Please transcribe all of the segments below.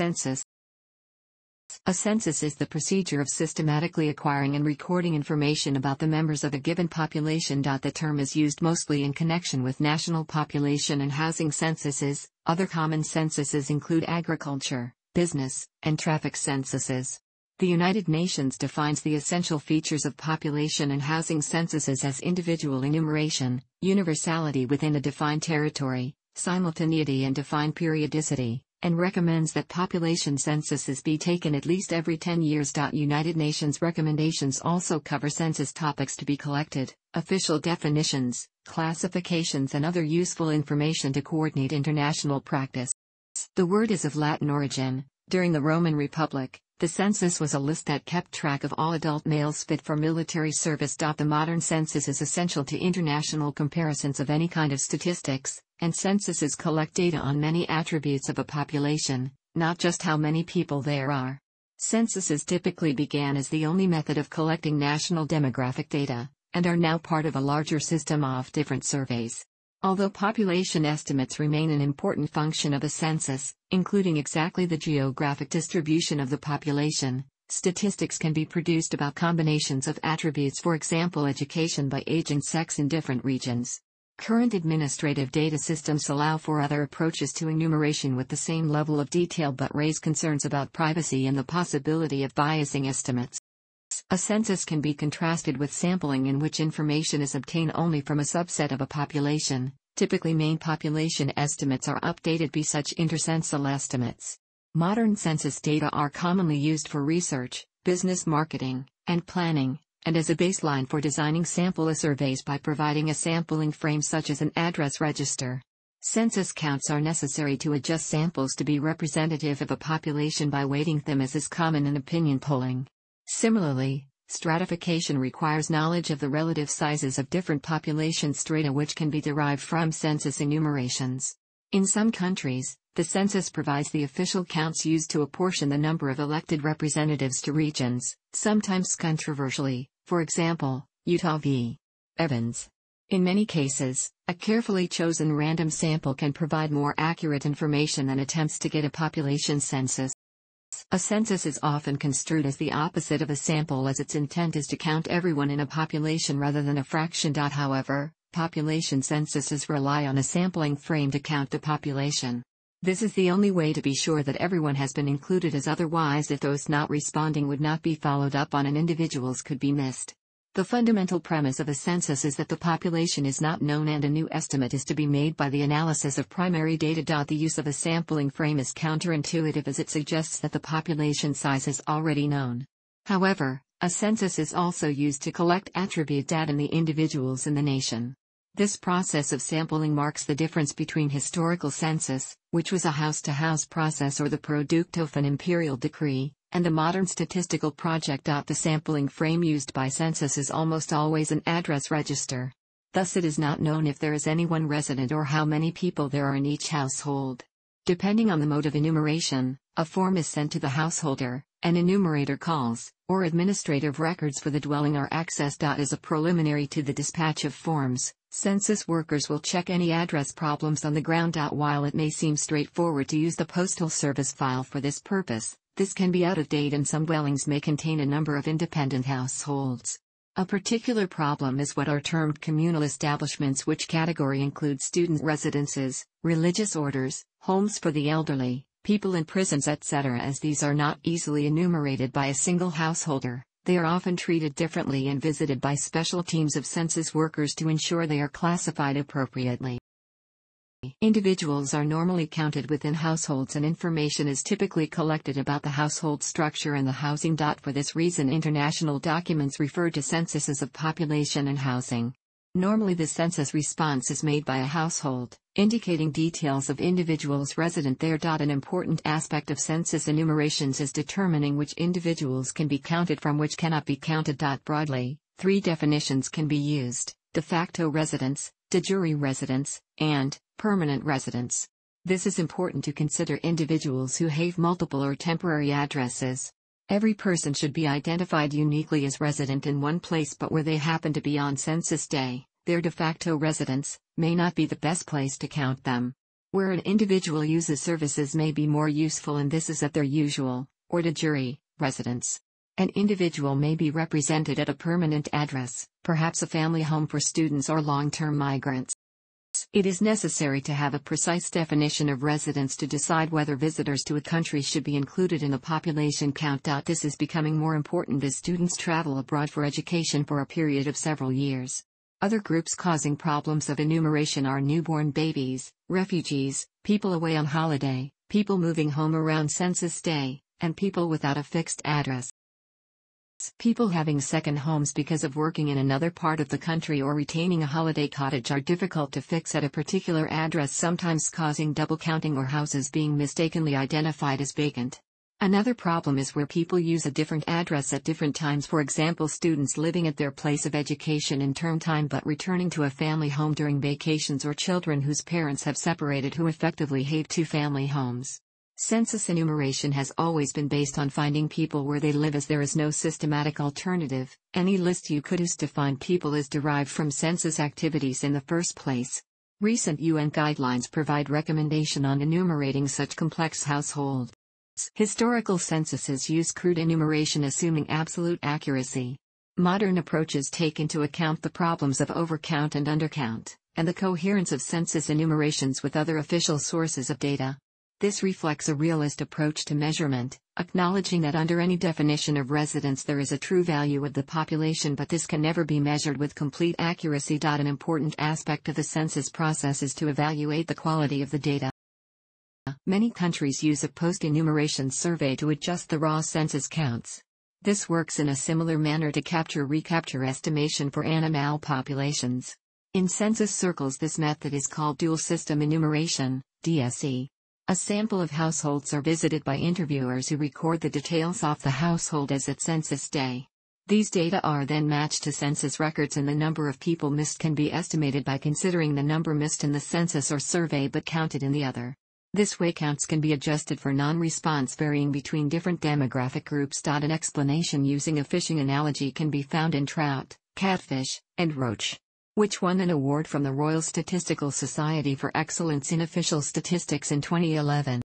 Census A census is the procedure of systematically acquiring and recording information about the members of a given population. The term is used mostly in connection with national population and housing censuses. Other common censuses include agriculture, business, and traffic censuses. The United Nations defines the essential features of population and housing censuses as individual enumeration, universality within a defined territory, simultaneity and defined periodicity and recommends that population censuses be taken at least every 10 years. United Nations recommendations also cover census topics to be collected, official definitions, classifications, and other useful information to coordinate international practice. The word is of Latin origin. During the Roman Republic, the census was a list that kept track of all adult males fit for military service. The modern census is essential to international comparisons of any kind of statistics, and censuses collect data on many attributes of a population, not just how many people there are. Censuses typically began as the only method of collecting national demographic data, and are now part of a larger system of different surveys. Although population estimates remain an important function of a census, including exactly the geographic distribution of the population, statistics can be produced about combinations of attributes for example education by age and sex in different regions. Current administrative data systems allow for other approaches to enumeration with the same level of detail but raise concerns about privacy and the possibility of biasing estimates. A census can be contrasted with sampling in which information is obtained only from a subset of a population. Typically main population estimates are updated by such intercensal estimates. Modern census data are commonly used for research, business marketing, and planning, and as a baseline for designing sample surveys by providing a sampling frame such as an address register. Census counts are necessary to adjust samples to be representative of a population by weighting them as is common in opinion polling. Similarly, stratification requires knowledge of the relative sizes of different population strata which can be derived from census enumerations. In some countries, the census provides the official counts used to apportion the number of elected representatives to regions, sometimes controversially, for example, Utah v. Evans. In many cases, a carefully chosen random sample can provide more accurate information than attempts to get a population census. A census is often construed as the opposite of a sample as its intent is to count everyone in a population rather than a fraction. However, population censuses rely on a sampling frame to count the population. This is the only way to be sure that everyone has been included as otherwise if those not responding would not be followed up on and individuals could be missed. The fundamental premise of a census is that the population is not known and a new estimate is to be made by the analysis of primary data. The use of a sampling frame is counterintuitive as it suggests that the population size is already known. However, a census is also used to collect attribute data in the individuals in the nation. This process of sampling marks the difference between historical census, which was a house-to-house process or the product of an imperial decree, and the modern statistical project. The sampling frame used by census is almost always an address register. Thus it is not known if there is anyone resident or how many people there are in each household. Depending on the mode of enumeration, a form is sent to the householder, an enumerator calls, or administrative records for the dwelling are accessed. As a preliminary to the dispatch of forms, census workers will check any address problems on the ground. While it may seem straightforward to use the Postal Service file for this purpose, this can be out of date and some dwellings may contain a number of independent households. A particular problem is what are termed communal establishments which category include student residences, religious orders, homes for the elderly, people in prisons etc. As these are not easily enumerated by a single householder, they are often treated differently and visited by special teams of census workers to ensure they are classified appropriately. Individuals are normally counted within households and information is typically collected about the household structure and the housing. For this reason international documents refer to censuses of population and housing. Normally the census response is made by a household, indicating details of individuals resident there. An important aspect of census enumerations is determining which individuals can be counted from which cannot be counted. Broadly, three definitions can be used, de facto residence, de jure residence, and permanent residence. This is important to consider individuals who have multiple or temporary addresses. Every person should be identified uniquely as resident in one place but where they happen to be on census day, their de facto residence may not be the best place to count them. Where an individual uses services may be more useful and this is at their usual, or de jure, residence. An individual may be represented at a permanent address, perhaps a family home for students or long-term migrants. It is necessary to have a precise definition of residence to decide whether visitors to a country should be included in the population count. This is becoming more important as students travel abroad for education for a period of several years. Other groups causing problems of enumeration are newborn babies, refugees, people away on holiday, people moving home around census day, and people without a fixed address. People having second homes because of working in another part of the country or retaining a holiday cottage are difficult to fix at a particular address, sometimes causing double counting or houses being mistakenly identified as vacant. Another problem is where people use a different address at different times, for example, students living at their place of education in term time but returning to a family home during vacations, or children whose parents have separated who effectively have two family homes. Census enumeration has always been based on finding people where they live as there is no systematic alternative. Any list you could use to find people is derived from census activities in the first place. Recent UN guidelines provide recommendation on enumerating such complex households. Historical censuses use crude enumeration assuming absolute accuracy. Modern approaches take into account the problems of overcount and undercount, and the coherence of census enumerations with other official sources of data. This reflects a realist approach to measurement, acknowledging that under any definition of residence there is a true value of the population but this can never be measured with complete accuracy. An important aspect of the census process is to evaluate the quality of the data. Many countries use a post-enumeration survey to adjust the raw census counts. This works in a similar manner to capture-recapture estimation for animal populations. In census circles this method is called dual system enumeration, DSE. A sample of households are visited by interviewers who record the details of the household as at census day. These data are then matched to census records and the number of people missed can be estimated by considering the number missed in the census or survey but counted in the other. This way counts can be adjusted for non-response varying between different demographic groups. An explanation using a fishing analogy can be found in trout, catfish, and roach which won an award from the Royal Statistical Society for Excellence in Official Statistics in 2011.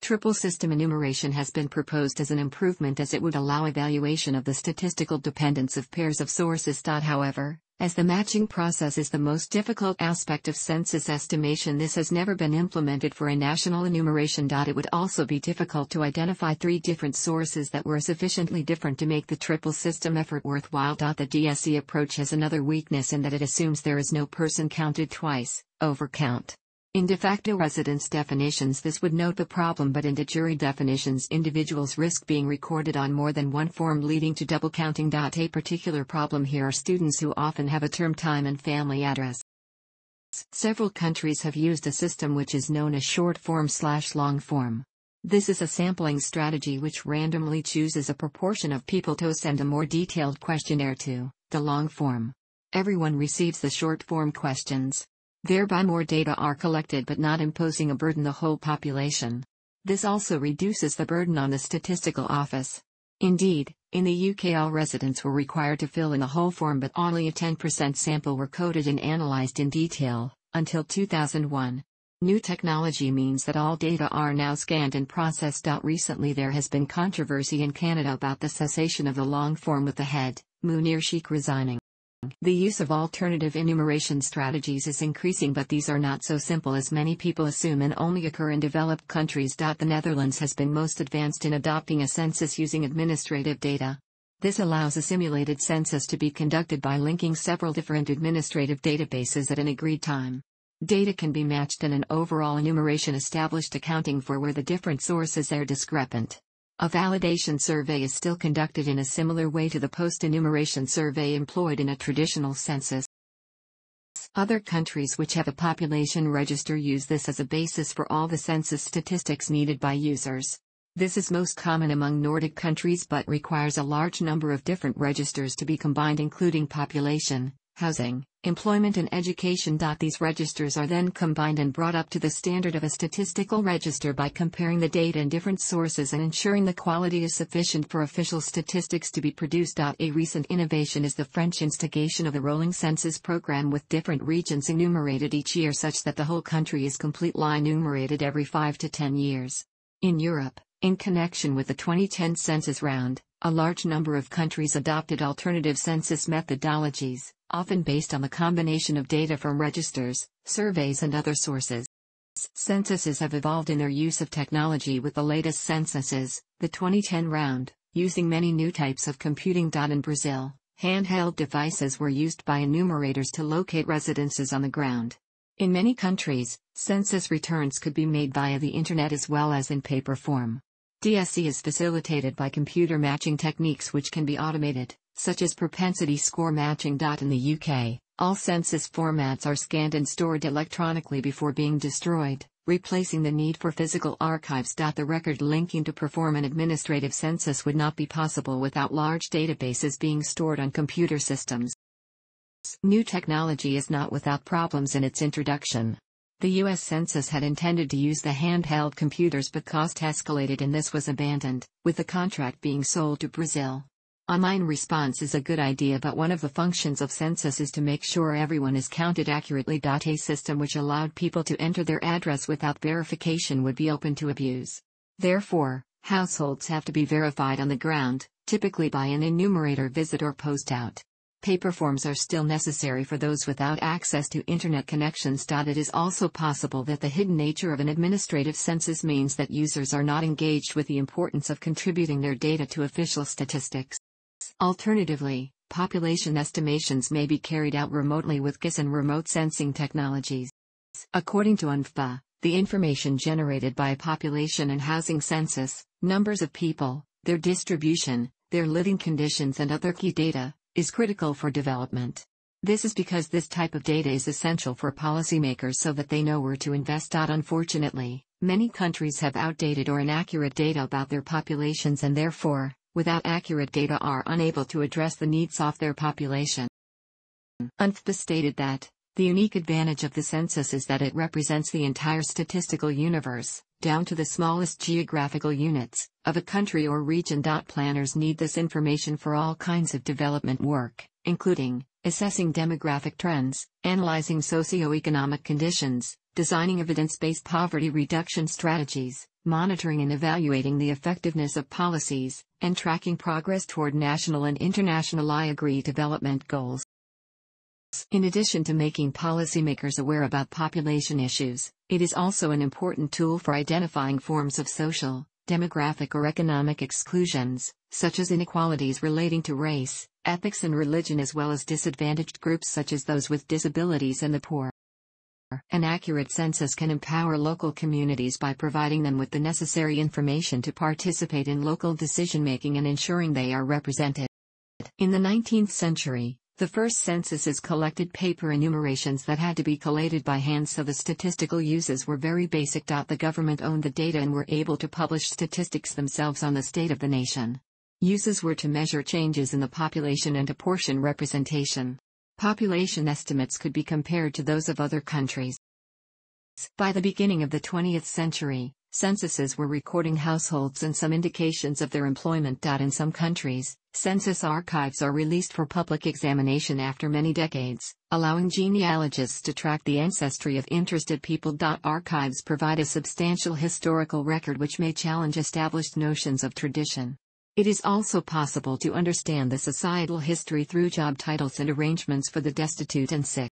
Triple system enumeration has been proposed as an improvement as it would allow evaluation of the statistical dependence of pairs of sources. However, as the matching process is the most difficult aspect of census estimation this has never been implemented for a national enumeration. It would also be difficult to identify three different sources that were sufficiently different to make the triple system effort worthwhile. The DSE approach has another weakness in that it assumes there is no person counted twice, overcount. In de facto residence definitions this would note the problem but in de jure definitions individuals risk being recorded on more than one form leading to double counting. A particular problem here are students who often have a term time and family address. Several countries have used a system which is known as short form slash long form. This is a sampling strategy which randomly chooses a proportion of people to send a more detailed questionnaire to, the long form. Everyone receives the short form questions, Thereby more data are collected but not imposing a burden the whole population. This also reduces the burden on the statistical office. Indeed, in the UK all residents were required to fill in the whole form but only a 10% sample were coded and analysed in detail, until 2001. New technology means that all data are now scanned and processed. Recently, there has been controversy in Canada about the cessation of the long form with the head, Munir Sheikh resigning. The use of alternative enumeration strategies is increasing but these are not so simple as many people assume and only occur in developed countries. The Netherlands has been most advanced in adopting a census using administrative data. This allows a simulated census to be conducted by linking several different administrative databases at an agreed time. Data can be matched and an overall enumeration established accounting for where the different sources are discrepant. A validation survey is still conducted in a similar way to the post-enumeration survey employed in a traditional census. Other countries which have a population register use this as a basis for all the census statistics needed by users. This is most common among Nordic countries but requires a large number of different registers to be combined including population, housing, employment and education. These registers are then combined and brought up to the standard of a statistical register by comparing the data in different sources and ensuring the quality is sufficient for official statistics to be produced. A recent innovation is the French instigation of the rolling census program with different regions enumerated each year such that the whole country is completely enumerated every 5 to 10 years. In Europe, in connection with the 2010 census round, a large number of countries adopted alternative census methodologies, often based on the combination of data from registers, surveys and other sources. Censuses have evolved in their use of technology with the latest censuses, the 2010 round, using many new types of computing. In Brazil, handheld devices were used by enumerators to locate residences on the ground. In many countries, census returns could be made via the internet as well as in paper form. DSE is facilitated by computer matching techniques which can be automated, such as propensity score matching. In the UK, all census formats are scanned and stored electronically before being destroyed, replacing the need for physical archives. The record linking to perform an administrative census would not be possible without large databases being stored on computer systems. New technology is not without problems in its introduction. The U.S. Census had intended to use the handheld computers but cost escalated and this was abandoned, with the contract being sold to Brazil. Online response is a good idea but one of the functions of census is to make sure everyone is counted accurately. A system which allowed people to enter their address without verification would be open to abuse. Therefore, households have to be verified on the ground, typically by an enumerator visit or post out. Paper forms are still necessary for those without access to internet connections. It is also possible that the hidden nature of an administrative census means that users are not engaged with the importance of contributing their data to official statistics. Alternatively, population estimations may be carried out remotely with GIS and remote sensing technologies. According to UNFPA, the information generated by a population and housing census, numbers of people, their distribution, their living conditions and other key data, is critical for development. This is because this type of data is essential for policymakers so that they know where to invest. Unfortunately, many countries have outdated or inaccurate data about their populations and therefore, without accurate data are unable to address the needs of their population. UNFPA stated that, the unique advantage of the census is that it represents the entire statistical universe, down to the smallest geographical units, of a country or region. Planners need this information for all kinds of development work, including assessing demographic trends, analyzing socioeconomic conditions, designing evidence based poverty reduction strategies, monitoring and evaluating the effectiveness of policies, and tracking progress toward national and international I agree development goals. In addition to making policymakers aware about population issues, it is also an important tool for identifying forms of social, demographic or economic exclusions, such as inequalities relating to race, ethics and religion as well as disadvantaged groups such as those with disabilities and the poor. An accurate census can empower local communities by providing them with the necessary information to participate in local decision making and ensuring they are represented. In the 19th century, the first censuses collected paper enumerations that had to be collated by hand so the statistical uses were very basic. The government owned the data and were able to publish statistics themselves on the state of the nation. Uses were to measure changes in the population and apportion representation. Population estimates could be compared to those of other countries. By the beginning of the 20th century, Censuses were recording households and some indications of their employment. In some countries, census archives are released for public examination after many decades, allowing genealogists to track the ancestry of interested people. Archives provide a substantial historical record which may challenge established notions of tradition. It is also possible to understand the societal history through job titles and arrangements for the destitute and sick.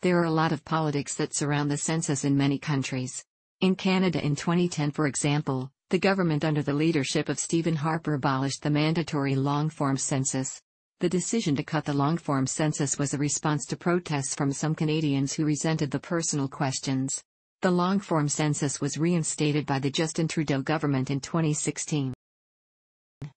There are a lot of politics that surround the census in many countries. In Canada in 2010, for example, the government under the leadership of Stephen Harper abolished the mandatory long form census. The decision to cut the long form census was a response to protests from some Canadians who resented the personal questions. The long form census was reinstated by the Justin Trudeau government in 2016.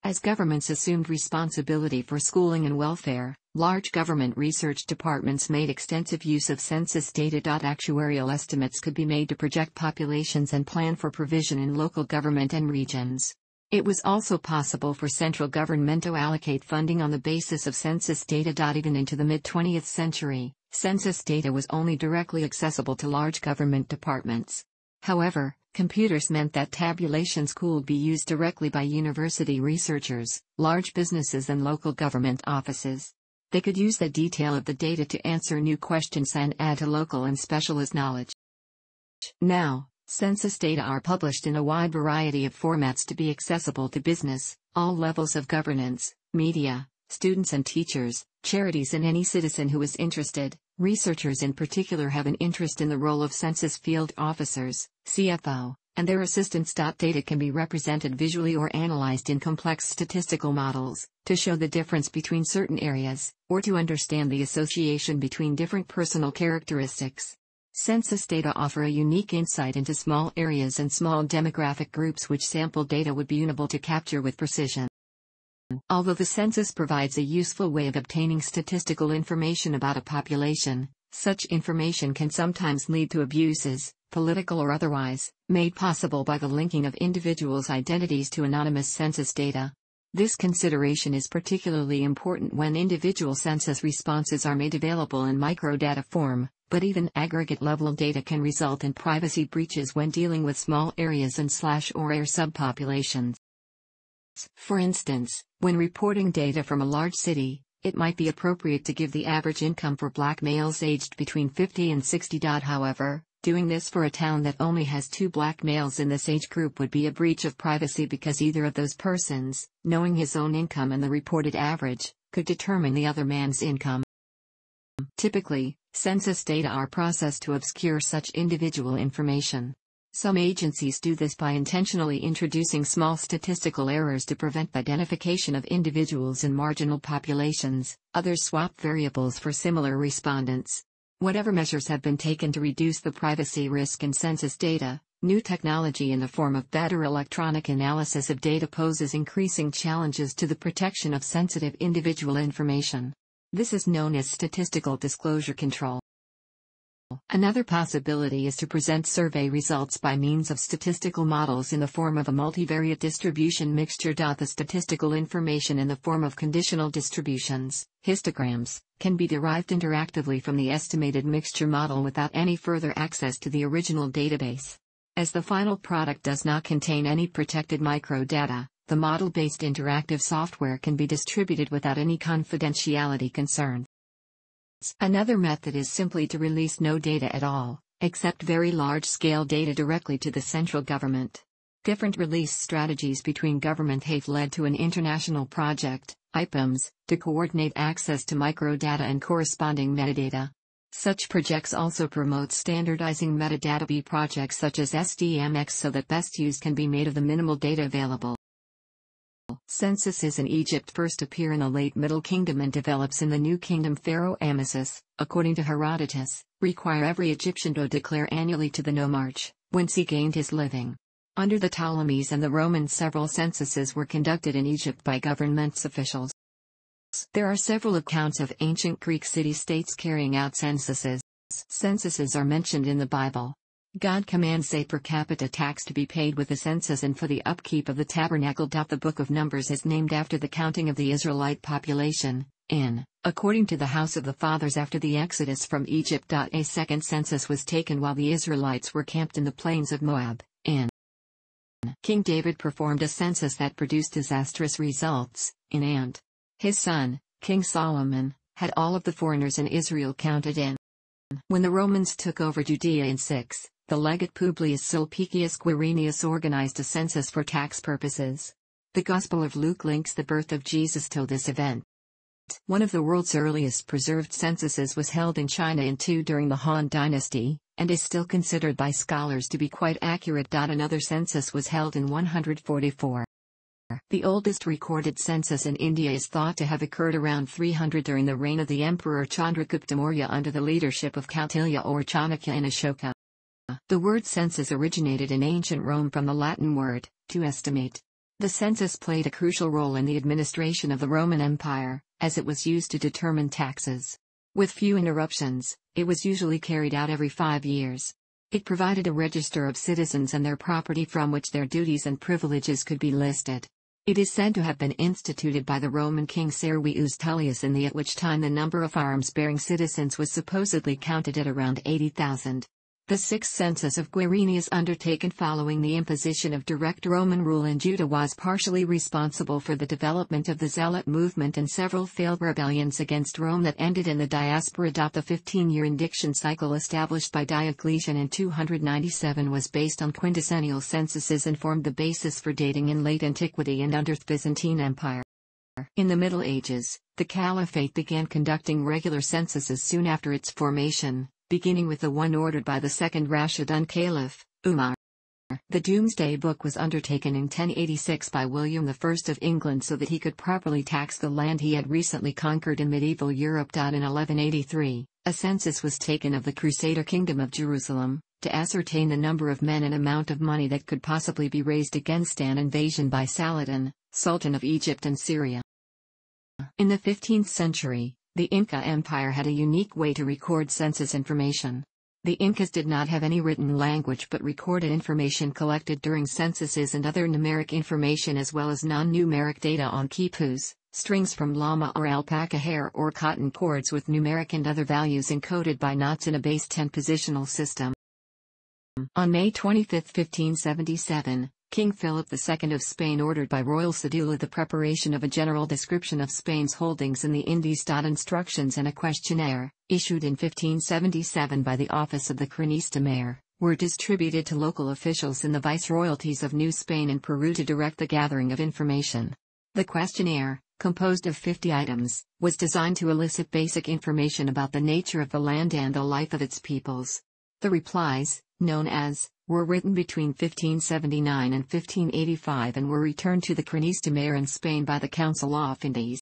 As governments assumed responsibility for schooling and welfare, large government research departments made extensive use of census data. Actuarial estimates could be made to project populations and plan for provision in local government and regions. It was also possible for central government to allocate funding on the basis of census data. Even into the mid 20th century, census data was only directly accessible to large government departments. However, computers meant that tabulations could be used directly by university researchers, large businesses and local government offices. They could use the detail of the data to answer new questions and add to local and specialist knowledge. Now, census data are published in a wide variety of formats to be accessible to business, all levels of governance, media, students and teachers, charities and any citizen who is interested. Researchers in particular have an interest in the role of census field officers, CFO, and their assistants. Data can be represented visually or analyzed in complex statistical models to show the difference between certain areas or to understand the association between different personal characteristics. Census data offer a unique insight into small areas and small demographic groups which sample data would be unable to capture with precision. Although the census provides a useful way of obtaining statistical information about a population, such information can sometimes lead to abuses, political or otherwise, made possible by the linking of individuals' identities to anonymous census data. This consideration is particularly important when individual census responses are made available in microdata form, but even aggregate level data can result in privacy breaches when dealing with small areas and slash or air subpopulations. For instance, when reporting data from a large city, it might be appropriate to give the average income for black males aged between 50 and 60. However, Doing this for a town that only has two black males in this age group would be a breach of privacy because either of those persons, knowing his own income and the reported average, could determine the other man's income. Typically, census data are processed to obscure such individual information. Some agencies do this by intentionally introducing small statistical errors to prevent identification of individuals in marginal populations, others swap variables for similar respondents, Whatever measures have been taken to reduce the privacy risk in census data, new technology in the form of better electronic analysis of data poses increasing challenges to the protection of sensitive individual information. This is known as statistical disclosure control. Another possibility is to present survey results by means of statistical models in the form of a multivariate distribution mixture. The statistical information in the form of conditional distributions, histograms, can be derived interactively from the estimated mixture model without any further access to the original database. As the final product does not contain any protected microdata, the model-based interactive software can be distributed without any confidentiality concerns. Another method is simply to release no data at all, except very large-scale data directly to the central government. Different release strategies between government have led to an international project, IPMS, to coordinate access to microdata and corresponding metadata. Such projects also promote standardizing metadata B projects such as SDMX so that best use can be made of the minimal data available. Censuses in Egypt first appear in the late Middle Kingdom and develops in the New Kingdom Pharaoh Amasis, according to Herodotus, require every Egyptian to declare annually to the nomarch, whence he gained his living. Under the Ptolemies and the Romans several censuses were conducted in Egypt by government officials. There are several accounts of ancient Greek city-states carrying out censuses. Censuses are mentioned in the Bible. God commands a per capita tax to be paid with the census and for the upkeep of the tabernacle. The book of Numbers is named after the counting of the Israelite population, in, according to the house of the fathers after the exodus from Egypt. A second census was taken while the Israelites were camped in the plains of Moab, in. King David performed a census that produced disastrous results, in and. His son, King Solomon, had all of the foreigners in Israel counted in. When the Romans took over Judea in 6, the legate Publius Sulpicius Quirinius organized a census for tax purposes. The Gospel of Luke links the birth of Jesus to this event. One of the world's earliest preserved censuses was held in China in 2 during the Han Dynasty, and is still considered by scholars to be quite accurate. Another census was held in 144. The oldest recorded census in India is thought to have occurred around 300 during the reign of the Emperor Chandragupta Maurya under the leadership of Kautilya or Chanakya and Ashoka. The word census originated in ancient Rome from the Latin word, to estimate. The census played a crucial role in the administration of the Roman Empire, as it was used to determine taxes. With few interruptions, it was usually carried out every five years. It provided a register of citizens and their property from which their duties and privileges could be listed. It is said to have been instituted by the Roman king Servius Tullius in the at which time the number of arms-bearing citizens was supposedly counted at around 80,000. The sixth census of is undertaken following the imposition of direct Roman rule in Judah was partially responsible for the development of the Zealot movement and several failed rebellions against Rome that ended in the diaspora. The 15-year indiction cycle established by Diocletian in 297 was based on quintessential censuses and formed the basis for dating in late antiquity and under the Byzantine Empire. In the Middle Ages, the Caliphate began conducting regular censuses soon after its formation, beginning with the one ordered by the second Rashidun Caliph, Umar. The Doomsday Book was undertaken in 1086 by William I of England so that he could properly tax the land he had recently conquered in medieval Europe. In 1183, a census was taken of the Crusader Kingdom of Jerusalem, to ascertain the number of men and amount of money that could possibly be raised against an invasion by Saladin, Sultan of Egypt and Syria. In the 15th century, the Inca Empire had a unique way to record census information. The Incas did not have any written language but recorded information collected during censuses and other numeric information as well as non-numeric data on quipus, strings from llama or alpaca hair or cotton cords with numeric and other values encoded by knots in a base 10 positional system. On May 25, 1577, King Philip II of Spain ordered by Royal Cedula the preparation of a general description of Spain's holdings in the Indies. Instructions and a questionnaire, issued in 1577 by the office of the Cronista Mayor, were distributed to local officials in the viceroyalties of New Spain and Peru to direct the gathering of information. The questionnaire, composed of 50 items, was designed to elicit basic information about the nature of the land and the life of its peoples. The replies, known as, were written between 1579 and 1585 and were returned to the Cronista Mayor in Spain by the Council of Indies.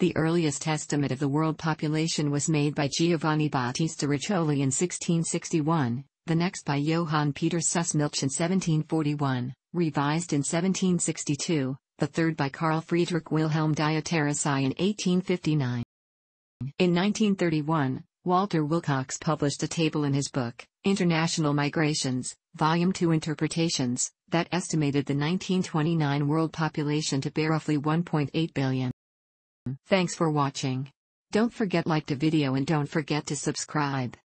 The earliest estimate of the world population was made by Giovanni Battista Riccioli in 1661, the next by Johann Peter Sussmilch in 1741, revised in 1762, the third by Carl Friedrich Wilhelm Dioteresi in 1859. In 1931, Walter Wilcox published a table in his book, International Migrations, Volume 2 Interpretations, that estimated the 1929 world population to be roughly 1.8 billion. Thanks for watching. Don't forget like the video and don't forget to subscribe.